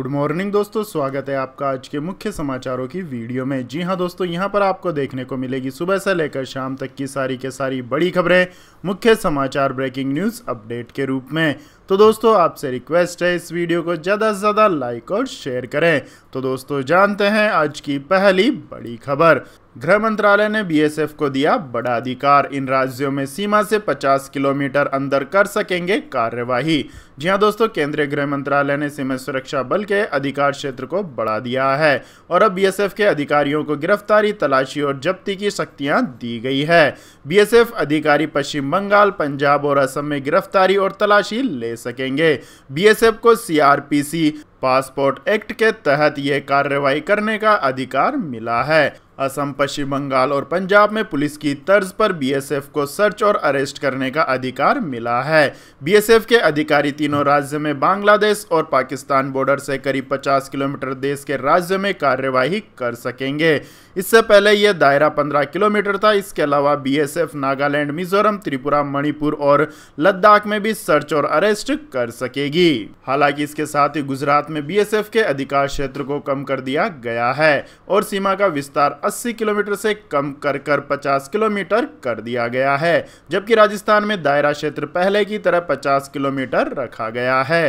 Good morning दोस्तों स्वागत है आपका आज के मुख्य समाचारों की वीडियो में जी हाँ दोस्तों यहाँ पर आपको देखने को मिलेगी सुबह से लेकर शाम तक की सारी के सारी बड़ी खबरें मुख्य समाचार ब्रेकिंग न्यूज़ अपडेट के रूप में तो दोस्तों आपसे रिक्वेस्ट है इस वीडियो को ज़्यादा से ज़्यादा लाइक और शेयर करें तो दोस्तों जानते हैं आज की पहली बड़ी खबर गृह मंत्रालय ने बीएसएफ को दिया बड़ा अधिकार इन राज्यों में सीमा से 50 किलोमीटर अंदर कर सकेंगे कार्यवाही जी हाँ दोस्तों केंद्रीय गृह मंत्रालय ने सीमा सुरक्षा बल के अधिकार क्षेत्र को बढ़ा दिया है और अब बीएसएफ के अधिकारियों को गिरफ्तारी तलाशी और जब्ती की शक्तियां दी गई है बीएसएफ अधिकारी पश्चिम बंगाल पंजाब और असम में गिरफ्तारी और तलाशी ले सकेंगे बीएसएफ को सीआरपीसी पासपोर्ट एक्ट के तहत ये कार्रवाई करने का अधिकार मिला है असम पश्चिम बंगाल और पंजाब में पुलिस की तर्ज पर बीएसएफ को सर्च और अरेस्ट करने का अधिकार मिला है बीएसएफ के अधिकारी तीनों राज्य में बांग्लादेश और पाकिस्तान बॉर्डर से करीब 50 किलोमीटर देश के राज्य में कार्यवाही कर सकेंगे इससे पहले यह दायरा 15 किलोमीटर था इसके अलावा बीएसएफ नागालैंड मिजोरम त्रिपुरा मणिपुर और लद्दाख में भी सर्च और अरेस्ट कर सकेगी हालांकि इसके साथ ही गुजरात में बीएसएफ के अधिकार क्षेत्र को कम कर दिया गया है और सीमा का विस्तार 80 किलोमीटर से कम कर कर 50 किलोमीटर कर दिया गया है जबकि राजस्थान में दायरा क्षेत्र पहले की तरह 50 किलोमीटर रखा गया है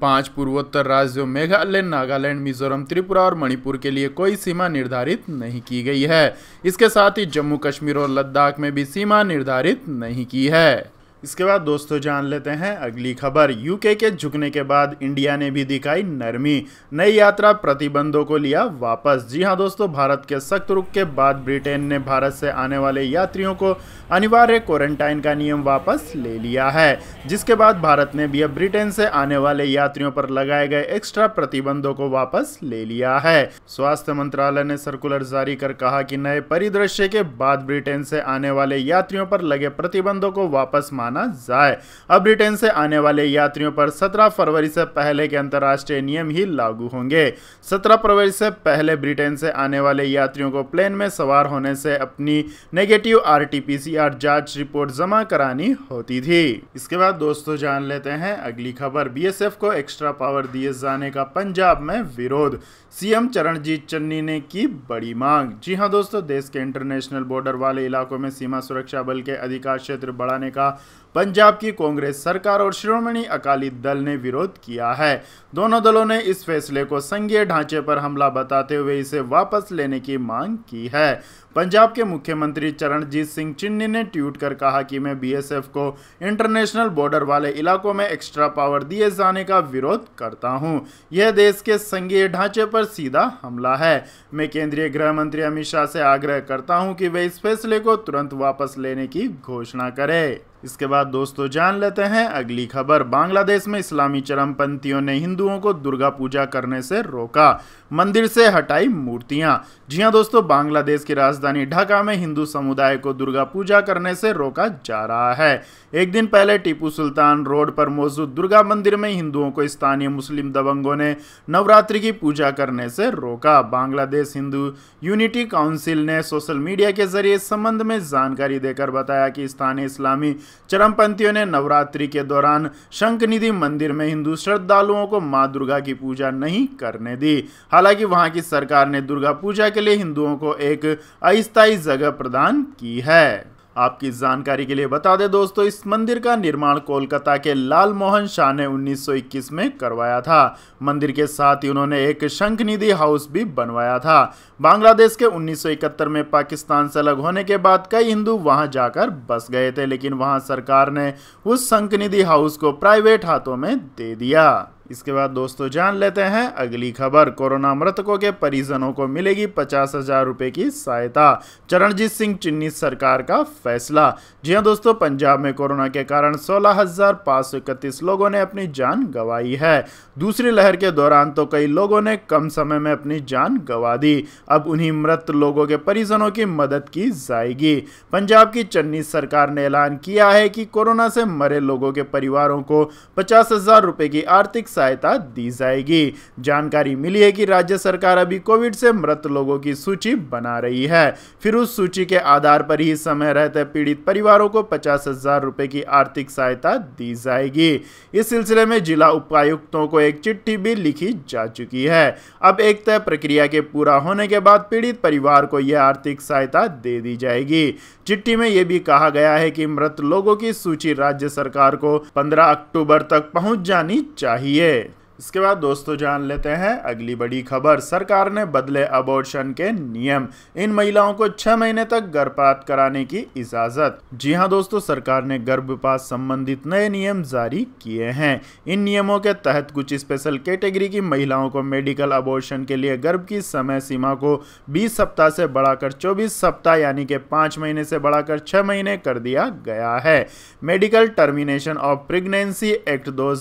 पांच पूर्वोत्तर राज्यों मेघालय नागालैंड मिजोरम त्रिपुरा और मणिपुर के लिए कोई सीमा निर्धारित नहीं की गई है इसके साथ ही जम्मू कश्मीर और लद्दाख में भी सीमा निर्धारित नहीं की है इसके बाद दोस्तों जान लेते हैं अगली खबर यूके के झुकने के बाद इंडिया ने भी दिखाई नरमी नई यात्रा प्रतिबंधों को लिया वापस जी हां दोस्तों भारत के सख्त रुख के बाद ब्रिटेन ने भारत से आने वाले यात्रियों को अनिवार्य क्वारंटाइन का नियम वापस ले लिया है जिसके बाद भारत ने भी अब ब्रिटेन से आने वाले यात्रियों पर लगाए गए एक्स्ट्रा प्रतिबंधों को वापस ले लिया है स्वास्थ्य मंत्रालय ने सर्कुलर जारी कर कहा कि नए परिदृश्य के बाद ब्रिटेन से आने वाले यात्रियों पर लगे प्रतिबंधों को वापस माना जाए अब ब्रिटेन से आने वाले यात्रियों पर 17 फरवरी से पहले के अंतर्राष्ट्रीय नियम ही लागू होंगे 17 फरवरी से पहले ब्रिटेन से आने वाले यात्रियों को प्लेन में सवार होने से अपनी नेगेटिव आर जांच रिपोर्ट जमा करानी होती थी इसके बाद दोस्तों जान लेते हैं अगली खबर बीएसएफ को एक्स्ट्रा पावर दिए जाने का पंजाब में विरोध सीएम चरणजीत चन्नी ने की बड़ी मांग जी हाँ दोस्तों देश के इंटरनेशनल बॉर्डर वाले इलाकों में सीमा सुरक्षा बल के अधिकार क्षेत्र बढ़ाने का पंजाब की कांग्रेस सरकार और श्रोमणी अकाली दल ने विरोध किया है दोनों दलों ने इस फैसले को संघीय ढांचे पर हमला बताते हुए इसे वापस लेने की मांग की है पंजाब के मुख्यमंत्री चरणजीत सिंह चिन्नी ने ट्वीट कर कहा कि मैं बीएसएफ को इंटरनेशनल बॉर्डर वाले इलाकों में एक्स्ट्रा पावर दिए जाने का विरोध करता हूं। यह देश के संघीय ढांचे पर सीधा हमला है मैं केंद्रीय गृह मंत्री अमित शाह से आग्रह करता हूं कि वे इस फैसले को तुरंत वापस लेने की घोषणा करें इसके बाद दोस्तों जान लेते हैं अगली खबर बांग्लादेश में इस्लामी चरमपंथियों ने हिंदुओं को दुर्गा पूजा करने से रोका मंदिर से हटाई मूर्तियां जी हां दोस्तों बांग्लादेश की राजधानी ढाका में हिंदू समुदाय को दुर्गा पूजा करने से रोका जा रहा है एक दिन पहले टीपू सुल्तान रोड पर मौजूद दुर्गा मंदिर में हिंदुओं को स्थानीय मुस्लिम दबंगों ने नवरात्रि की पूजा करने से रोका बांग्लादेश हिंदू यूनिटी काउंसिल ने सोशल मीडिया के जरिए इस संबंध में जानकारी देकर बताया कि स्थानीय इस्लामी चरमपंथियों ने नवरात्रि के दौरान शंखनिधि मंदिर में हिंदू श्रद्धालुओं को माँ दुर्गा की पूजा नहीं करने दी हालांकि वहां की सरकार ने दुर्गा पूजा के लिए हिंदुओं को एक अस्थायी जगह प्रदान की है आपकी जानकारी के लिए बता दें दोस्तों इस मंदिर का निर्माण कोलकाता के लाल मोहन शाह ने 1921 में करवाया था मंदिर के साथ ही उन्होंने एक शंख निधि हाउस भी बनवाया था बांग्लादेश के 1971 में पाकिस्तान से अलग होने के बाद कई हिंदू वहां जाकर बस गए थे लेकिन वहां सरकार ने उस शंख निधि हाउस को प्राइवेट हाथों में दे दिया इसके बाद दोस्तों जान लेते हैं अगली खबर कोरोना मृतकों के परिजनों को मिलेगी पचास हजार रुपए की सहायता चरणजीत सिंह चिन्नी सरकार का फैसला जी हाँ दोस्तों पंजाब में कोरोना के कारण सोलह हजार पाँच सौ इकतीस लोगों ने अपनी जान गंवाई है दूसरी लहर के दौरान तो कई लोगों ने कम समय में अपनी जान गंवा दी अब उन्हीं मृत लोगों के परिजनों की मदद की जाएगी पंजाब की चन्नी सरकार ने ऐलान किया है कि कोरोना से मरे लोगों के परिवारों को पचास हजार रुपए की आर्थिक सहायता दी जाएगी जानकारी मिली है कि राज्य सरकार अभी कोविड से मृत लोगों की सूची बना रही है फिर उस सूची के आधार पर ही समय रहते पीड़ित परिवारों को पचास हजार रुपए की आर्थिक सहायता दी जाएगी इस सिलसिले में जिला उपायुक्तों को एक चिट्ठी भी लिखी जा चुकी है अब एक तय प्रक्रिया के पूरा होने के बाद पीड़ित परिवार को यह आर्थिक सहायता दे दी जाएगी चिट्ठी में यह भी कहा गया है कि मृत लोगों की सूची राज्य सरकार को 15 अक्टूबर तक पहुंच जानी चाहिए it. इसके बाद दोस्तों जान लेते हैं अगली बड़ी खबर सरकार ने बदले अबॉर्शन के नियम इन महिलाओं को छह महीने तक गर्भपात कराने की इजाजत जी हाँ दोस्तों सरकार ने गर्भपात संबंधित नए नियम जारी किए हैं इन नियमों के तहत कुछ स्पेशल कैटेगरी की महिलाओं को मेडिकल अबॉर्शन के लिए गर्भ की समय सीमा को बीस सप्ताह से बढ़ाकर चौबीस सप्ताह यानी के पांच महीने से बढ़ाकर छह महीने कर दिया गया है medical termination of pregnancy act दो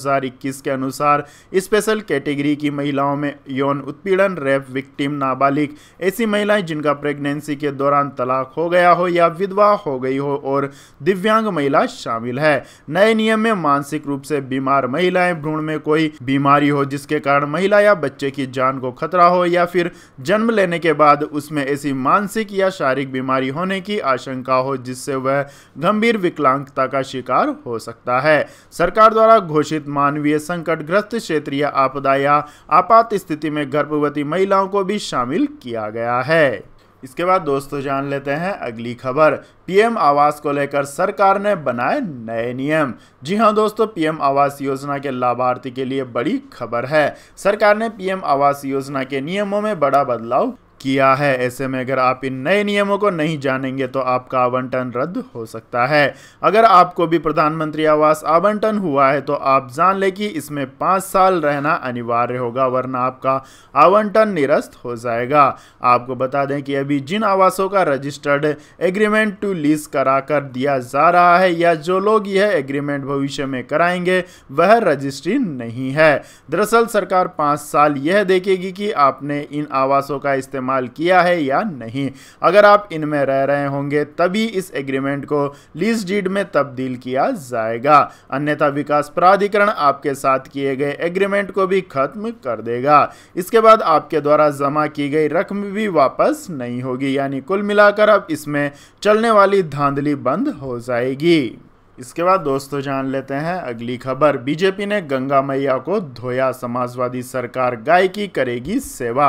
के अनुसार इस स्पेशल कैटेगरी की महिलाओं में यौन उत्पीड़न रेप विक्टिम नाबालिग ऐसी महिलाएं जिनका प्रेगनेंसी के दौरान तलाक हो गया हो या विधवा हो गई हो और दिव्यांग महिला शामिल है नए नियम में मानसिक रूप से बीमार महिलाएं भ्रूण में कोई बीमारी हो जिसके कारण महिला या बच्चे की जान को खतरा हो या फिर जन्म लेने के बाद उसमें ऐसी मानसिक या शारीरिक बीमारी होने की आशंका हो जिससे वह गंभीर विकलांगता का शिकार हो सकता है सरकार द्वारा घोषित मानवीय संकट ग्रस्त क्षेत्र क्षेत्रीय आपदा या आपात स्थिति में गर्भवती महिलाओं को भी शामिल किया गया है इसके बाद दोस्तों जान लेते हैं अगली खबर पीएम आवास को लेकर सरकार ने बनाए नए नियम जी हां दोस्तों पीएम आवास योजना के लाभार्थी के लिए बड़ी खबर है सरकार ने पीएम आवास योजना के नियमों में बड़ा बदलाव किया है ऐसे में अगर आप इन नए नियमों को नहीं जानेंगे तो आपका आवंटन रद्द हो सकता है अगर आपको भी प्रधानमंत्री आवास आवंटन हुआ है तो आप जान लें कि इसमें पाँच साल रहना अनिवार्य होगा वरना आपका आवंटन निरस्त हो जाएगा आपको बता दें कि अभी जिन आवासों का रजिस्टर्ड एग्रीमेंट टू लीज करा कर दिया जा रहा है या जो लोग यह एग्रीमेंट भविष्य में कराएंगे वह रजिस्ट्री नहीं है दरअसल सरकार पाँच साल यह देखेगी कि आपने इन आवासों का इस्तेमाल इस्तेमाल किया है या नहीं अगर आप इनमें रह रहे होंगे तभी इस एग्रीमेंट को लीज डीड में तब्दील किया जाएगा अन्यथा विकास प्राधिकरण आपके साथ किए गए एग्रीमेंट को भी खत्म कर देगा इसके बाद आपके द्वारा जमा की गई रकम भी वापस नहीं होगी यानी कुल मिलाकर अब इसमें चलने वाली धांधली बंद हो जाएगी इसके बाद दोस्तों जान लेते हैं अगली खबर बीजेपी ने गंगा मैया को धोया समाजवादी सरकार गाय की करेगी सेवा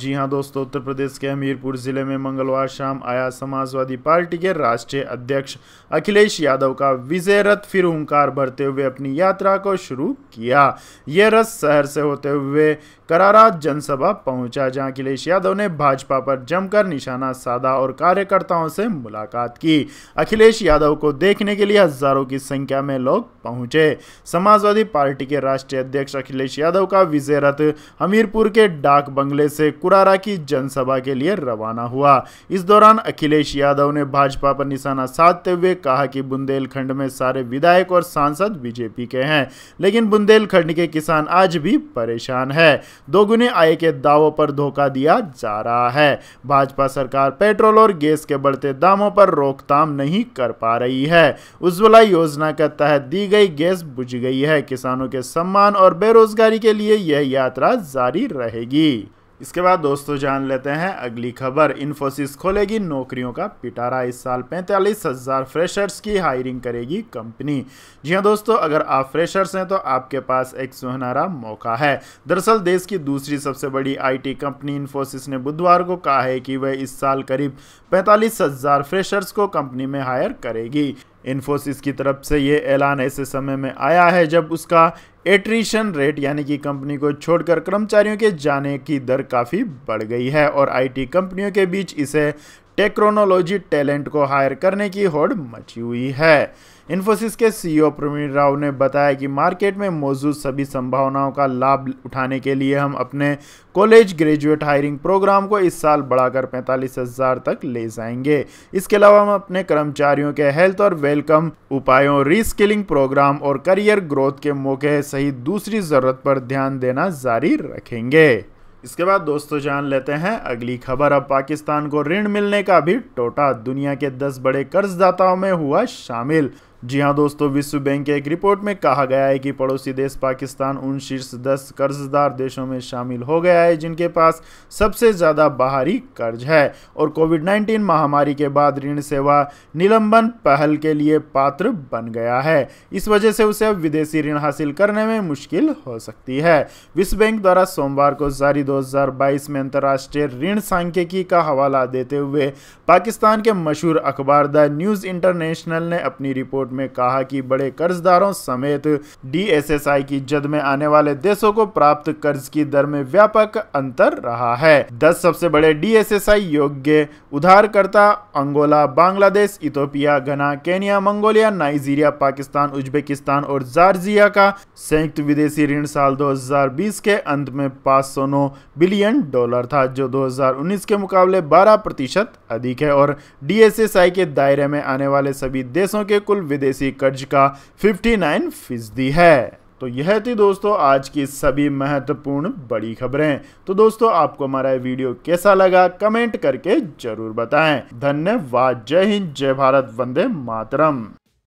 जी हां दोस्तों उत्तर प्रदेश के हमीरपुर ज़िले में मंगलवार शाम आया समाजवादी पार्टी के राष्ट्रीय अध्यक्ष अखिलेश यादव का विजय रथ फिर हूंकार भरते हुए अपनी यात्रा को शुरू किया यह रथ शहर से होते हुए करारा जनसभा पहुंचा जहां अखिलेश यादव ने भाजपा पर जमकर निशाना साधा और कार्यकर्ताओं से मुलाकात की अखिलेश यादव को देखने के लिए हजारों की संख्या में लोग पहुंचे समाजवादी पार्टी के राष्ट्रीय अध्यक्ष अखिलेश यादव का विजय रथ हमीरपुर के डाक बंगले से कुरारा की जनसभा के लिए रवाना हुआ इस दौरान अखिलेश यादव ने भाजपा पर निशाना साधते हुए कहा कि बुंदेलखंड में सारे विधायक और सांसद बीजेपी के हैं लेकिन बुंदेलखंड के किसान आज भी परेशान है दोगुने आय के दावों पर धोखा दिया जा रहा है भाजपा सरकार पेट्रोल और गैस के बढ़ते दामों पर रोकथाम नहीं कर पा रही है उज्ज्वला योजना के तहत दी गई गैस बुझ गई है किसानों के सम्मान और बेरोजगारी के लिए यह यात्रा जारी रहेगी इसके बाद दोस्तों जान लेते हैं अगली खबर इन्फोसिस खोलेगी नौकरियों का पिटारा इस साल पैंतालीस हज़ार फ्रेशर्स की हायरिंग करेगी कंपनी जी हाँ दोस्तों अगर आप फ्रेशर्स हैं तो आपके पास एक सुनहरा मौका है दरअसल देश की दूसरी सबसे बड़ी आईटी कंपनी इन्फोसिस ने बुधवार को कहा है कि वह इस साल करीब पैंतालीस फ्रेशर्स को कंपनी में हायर करेगी इन्फोसिस की तरफ से ये ऐलान ऐसे समय में आया है जब उसका एट्रीशन रेट यानी कि कंपनी को छोड़कर कर्मचारियों के जाने की दर काफ़ी बढ़ गई है और आईटी कंपनियों के बीच इसे टेक्नोलॉजी टैलेंट को हायर करने की होड़ मची हुई है इन्फोसिस के सीईओ प्रवीण राव ने बताया कि मार्केट में मौजूद सभी संभावनाओं का लाभ उठाने के लिए हम अपने कॉलेज ग्रेजुएट हायरिंग प्रोग्राम को इस साल बढ़ाकर पैंतालीस हजार तक ले जाएंगे इसके अलावा हम अपने कर्मचारियों के हेल्थ और वेलकम उपायों रीस्किलिंग प्रोग्राम और करियर ग्रोथ के मौके सहित दूसरी जरूरत पर ध्यान देना जारी रखेंगे इसके बाद दोस्तों जान लेते हैं अगली खबर अब पाकिस्तान को ऋण मिलने का भी टोटा दुनिया के 10 बड़े कर्जदाताओं में हुआ शामिल जी हां दोस्तों विश्व बैंक के एक रिपोर्ट में कहा गया है कि पड़ोसी देश पाकिस्तान उन शीर्ष दस कर्जदार देशों में शामिल हो गया है जिनके पास सबसे ज़्यादा बाहरी कर्ज है और कोविड 19 महामारी के बाद ऋण सेवा निलंबन पहल के लिए पात्र बन गया है इस वजह से उसे अब विदेशी ऋण हासिल करने में मुश्किल हो सकती है विश्व बैंक द्वारा सोमवार को जारी दो में अंतर्राष्ट्रीय ऋण सांख्यिकी का हवाला देते हुए पाकिस्तान के मशहूर अखबार द न्यूज़ इंटरनेशनल ने अपनी रिपोर्ट रिपोर्ट में कहा कि बड़े कर्जदारों समेत डीएसएसआई की जद में आने वाले देशों को प्राप्त कर्ज की दर में व्यापक अंतर रहा है दस सबसे बड़े डीएसएसआई योग्य उधारकर्ता Angola Bangladesh Ethiopia Ghana Kenya Mongolia Nigeria Pakistan Uzbekistan और जार्जिया का संयुक्त विदेशी ऋण साल 2020 के अंत में पाँच बिलियन डॉलर था जो 2019 के मुकाबले 12 प्रतिशत अधिक है और डी के दायरे में आने वाले सभी देशों के कुल विदेश विदेशी कर्ज का 59 फीसदी है तो यह थी दोस्तों आज की सभी महत्वपूर्ण बड़ी खबरें तो दोस्तों आपको हमारा वीडियो कैसा लगा कमेंट करके जरूर बताएं धन्यवाद जय हिंद जय भारत वंदे मातरम